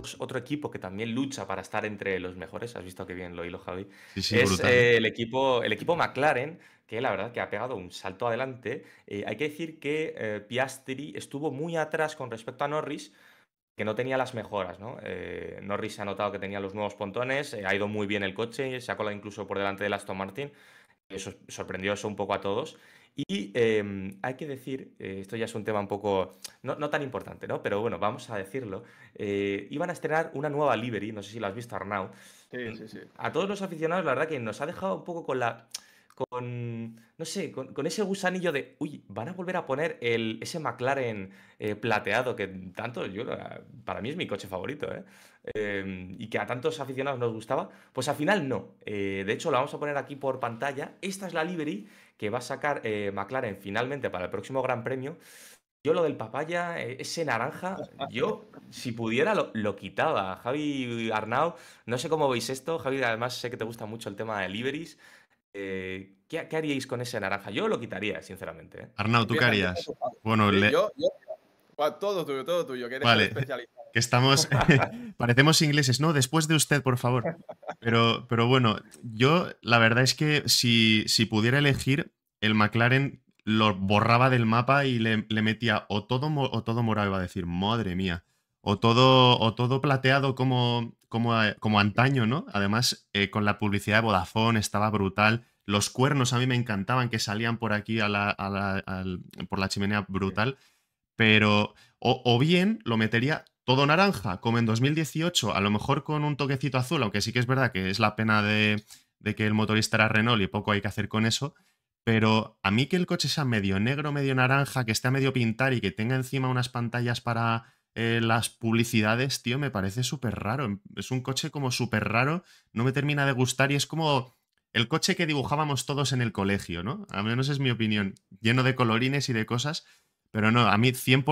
Pues otro equipo que también lucha para estar entre los mejores, has visto que bien lo hilo Javi, es eh, el, equipo, el equipo McLaren, que la verdad que ha pegado un salto adelante. Eh, hay que decir que eh, Piastri estuvo muy atrás con respecto a Norris, que no tenía las mejoras. Norris se Norris ha notado que tenía los nuevos pontones, ha ido muy bien el coche, se ha colado incluso por delante de Aston Martin. Eso sorprendió eso un poco a todos. Y em, hay que decir, eh, esto ya es un tema un poco, no, tan importante, ¿no? Pero bueno, vamos a decirlo. Eh, iban a estrenar una nueva livery, no sé si la has visto Arnau. Sí, sí, sí. A todos los aficionados, la verdad que nos ha dejado un poco con la con, no sé, con, ese gusanillo de, uy, van a volver a poner el, ese McLaren eh, plateado que tanto, yo, ah, para mí es mi coche favorito, ¿eh? Em, y que a tantos aficionados nos gustaba, pues al final no. Eh, de hecho, lo vamos a poner aquí por pantalla. Esta es la livery que va a sacar eh, McLaren finalmente para el próximo Gran Premio. Yo lo del papaya, ese naranja, yo si pudiera lo, quitaba. Javi Arnau, no sé cómo veis esto. Javi, además sé que te gusta mucho el tema de liveries eh, ¿qué, haríais con ese naranja? Yo lo quitaría, sinceramente. ¿eh? Arnau, ¿tú qué harías? Bueno, yo, todo tuyo, todo tuyo, que eres vale. Que estamos. parecemos ingleses. No, después de usted, por favor. Pero, pero bueno, yo la verdad es que si, si pudiera elegir, el McLaren lo borraba del mapa y le, metía o todo, o todo morado, iba a decir, madre mía. O todo, o todo plateado como, eh, como, antaño, ¿no? Además, eh, con la publicidad de Vodafone estaba brutal. Los cuernos a mí me encantaban que salían por aquí a la, por la chimenea brutal. Pero, o, bien lo metería todo naranja, como en 2018, a lo mejor con un toquecito azul, aunque sí que es verdad que es la pena de, de, que el motorista era Renault y poco hay que hacer con eso, pero a mí que el coche sea medio negro, medio naranja, que esté a medio pintar y que tenga encima unas pantallas para, eh, las publicidades, tío, me parece súper raro. Es un coche como súper raro, no me termina de gustar y es como el coche que dibujábamos todos en el colegio, ¿no? Al menos es mi opinión, lleno de colorines y de cosas, pero no, a mí 100%,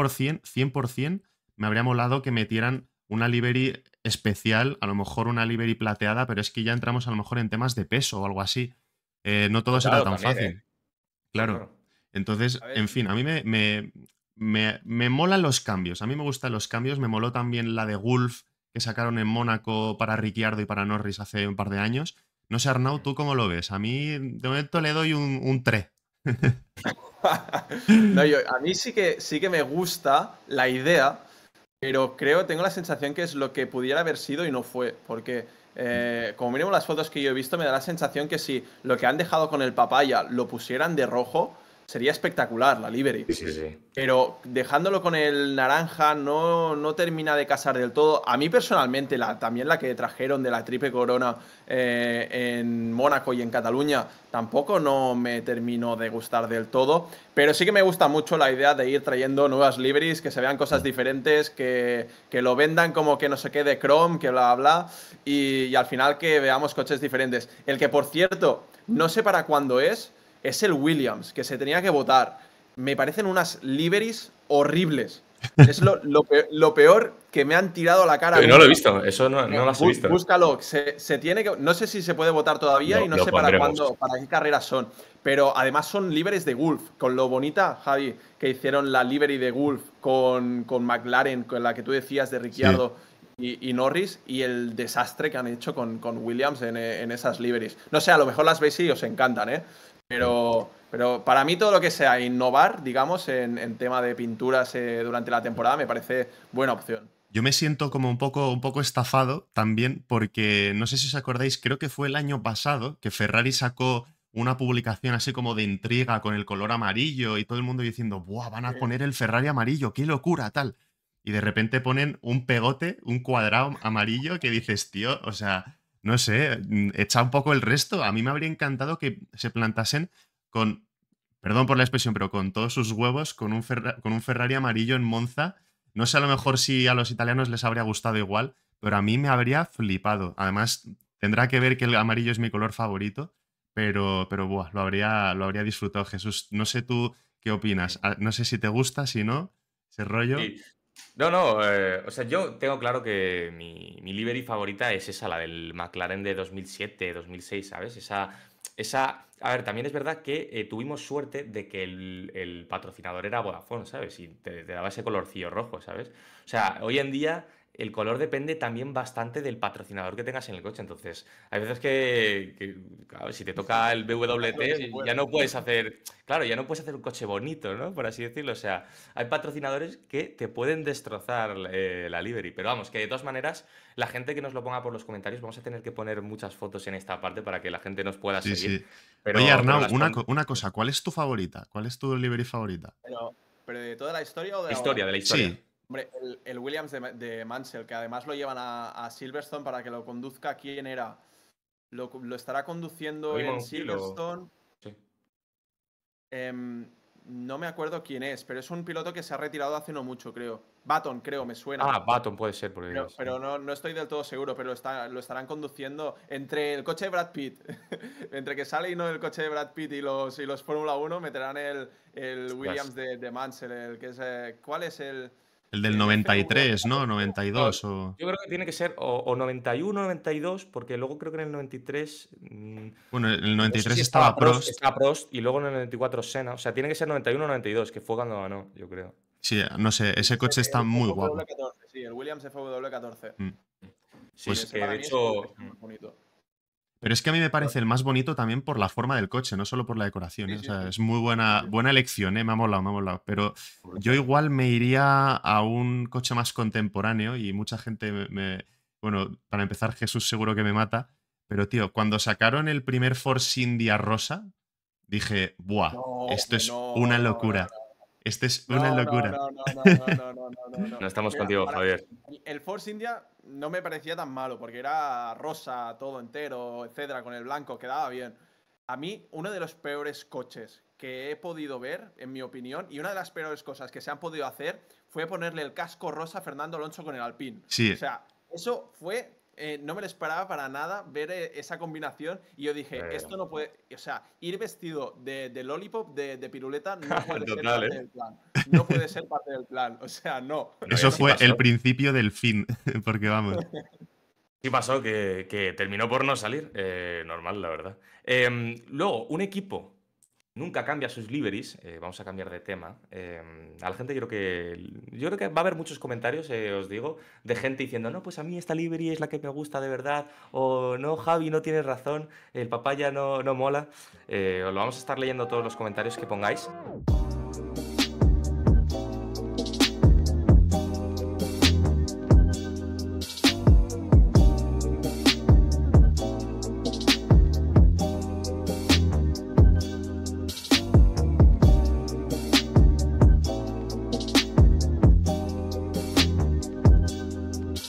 100% me habría molado que metieran una livery especial, a lo mejor una livery plateada, pero es que ya entramos a lo mejor en temas de peso o algo así. Eh, no todo pues será tan fácil. ¿eh? Claro. Entonces, en fin, a mí me, me, molan los cambios. A mí me gustan los cambios. Me moló también la de Wolf que sacaron en Mónaco para Ricciardo y para Norris hace un par de años. No sé, Arnaud, ¿tú cómo lo ves? A mí, de momento, le doy un, un 3. a mí sí que, sí que me gusta la idea, pero creo, tengo la sensación que es lo que pudiera haber sido y no fue, porque eh, como mínimo las fotos que yo he visto me da la sensación que si lo que han dejado con el papaya lo pusieran de rojo, sería espectacular la livery... Pero dejándolo con el naranja no, no termina de casar del todo. A mí personalmente, la, también la que trajeron de la triple corona eh, en Mónaco y en Cataluña, tampoco no me terminó de gustar del todo. Pero sí que me gusta mucho la idea de ir trayendo nuevas liveries, que se vean cosas diferentes, que, que lo vendan como que no se quede Chrome, que bla, bla, y, y al final que veamos coches diferentes. El que, por cierto, no sé para cuándo es, es el Williams, que se tenía que votar. Me parecen unas liveries horribles. Es lo, peor, que me han tirado a la cara. no lo he visto, eso no, lo has visto. Búscalo, se, tiene que. No sé si se puede votar todavía y no sé para cuándo, para qué carreras son. Pero además son liveries de Wolf, con lo bonita, Javi, que hicieron la livery de Wolf con, con McLaren, con la que tú decías de Ricciardo. Y, Norris y el desastre que han hecho con, Williams en, esas liveries. No sé, a lo mejor las veis y os encantan, ¿eh? Pero, pero para mí todo lo que sea innovar, digamos, en, tema de pinturas eh, durante la temporada me parece buena opción. Yo me siento como un poco, un poco estafado también porque no sé si os acordáis, creo que fue el año pasado que Ferrari sacó una publicación así como de intriga con el color amarillo y todo el mundo diciendo, ¡buah! Van a poner el Ferrari amarillo, qué locura, tal. Y de repente ponen un pegote, un cuadrado amarillo que dices, tío, o sea, no sé, echa un poco el resto. A mí me habría encantado que se plantasen con, perdón por la expresión, pero con todos sus huevos, con un, con un Ferrari amarillo en Monza. No sé a lo mejor si a los italianos les habría gustado igual, pero a mí me habría flipado. Además, tendrá que ver que el amarillo es mi color favorito, pero, pero buah, lo, habría, lo habría disfrutado Jesús. No sé tú qué opinas, ah, no sé si te gusta, si no, ese rollo. No, no, eh, o sea, yo tengo claro que mi, mi livery favorita es esa, la del McLaren de 2007, 2006, ¿sabes? Esa, esa, a ver, también es verdad que eh, tuvimos suerte de que el, patrocinador era Vodafone, ¿sabes? Y te daba ese colorcillo rojo, ¿sabes? O sea, hoy en día el color depende también bastante del patrocinador que tengas en el coche. Entonces, hay veces que, claro, si te toca el BWT, ya no puedes hacer, claro, ya no puedes hacer un coche bonito, ¿no? Por así decirlo. O sea, hay patrocinadores que te pueden destrozar eh, la livery. Pero vamos, que de todas maneras, la gente que nos lo ponga por los comentarios, vamos a tener que poner muchas fotos en esta parte para que la gente nos pueda seguir. Oye, Arnau, una, cosa, ¿cuál es tu favorita? ¿Cuál es tu livery favorita? Pero, de toda la historia o de la historia, de la historia. Hombre, el, Williams de, Mansell, que además lo llevan a, Silverstone para que lo conduzca, ¿quién era? Lo, estará conduciendo en Silverstone. Sí. Em, no me acuerdo quién es, pero es un piloto que se ha retirado hace no mucho, creo. Baton, creo, me suena. Ah, Baton puede ser, por Dios. Pero, no, estoy del todo seguro, pero lo estarán conduciendo entre el coche de Brad Pitt, entre que sale y no el coche de Brad Pitt y los, y los Fórmula 1, meterán el, Williams de, Mansell, que es... Eh, ¿Cuál es el...? El del 93, ¿no? 92 o... Yo creo que tiene que ser o, o 91 92, porque luego creo que en el 93... Mm, bueno, en el 93 estaba, Prost. Estaba Prost y luego en el 94 Senna. O sea, tiene que ser 91 92, que fue cuando ganó, yo creo. Sí, no sé, ese coche está muy guapo. Sí, el Williams FW14. Mm. Sí, pues de hecho... bonito. Pero es que a mí me parece el más bonito también por la forma del coche, no solo por la decoración. ¿eh? O sea, es muy buena, buena elección, ¿eh? me ha molado, me Pero yo igual me iría a un coche más contemporáneo y mucha gente me... Bueno, para empezar, Jesús seguro que me mata. Pero, tío, cuando sacaron el primer Force India rosa, dije, ¡buah! esto es una locura. Esto es una locura. No, no, no, no, no, estamos contigo, Javier. El Force India no me parecía tan malo porque era rosa, todo entero, etcétera, con el blanco, quedaba bien. A mí, uno de los peores coches que he podido ver, en mi opinión, y una de las peores cosas que se han podido hacer fue ponerle el casco rosa a Fernando Alonso con el Alpine. Sí. O sea, eso fue eh, no me lo esperaba para nada ver eh, esa combinación y yo dije, esto no puede, o sea, ir vestido de, lollipop, de, piruleta, no puede ser parte ¿eh? del plan. No puede ser parte del plan, o sea, no. Eso fue el principio del fin, porque vamos. Sí pasó, que, que terminó por no salir, normal, la verdad. Em, luego, un equipo nunca cambia sus liveries. Eh, vamos a cambiar de tema. Eh, a la gente yo creo que. Yo creo que va a haber muchos comentarios, eh, os digo, de gente diciendo, no, pues a mí esta livery es la que me gusta de verdad. O no, Javi, no tienes razón, el papá no, no mola. os lo vamos a estar leyendo todos los comentarios que pongáis.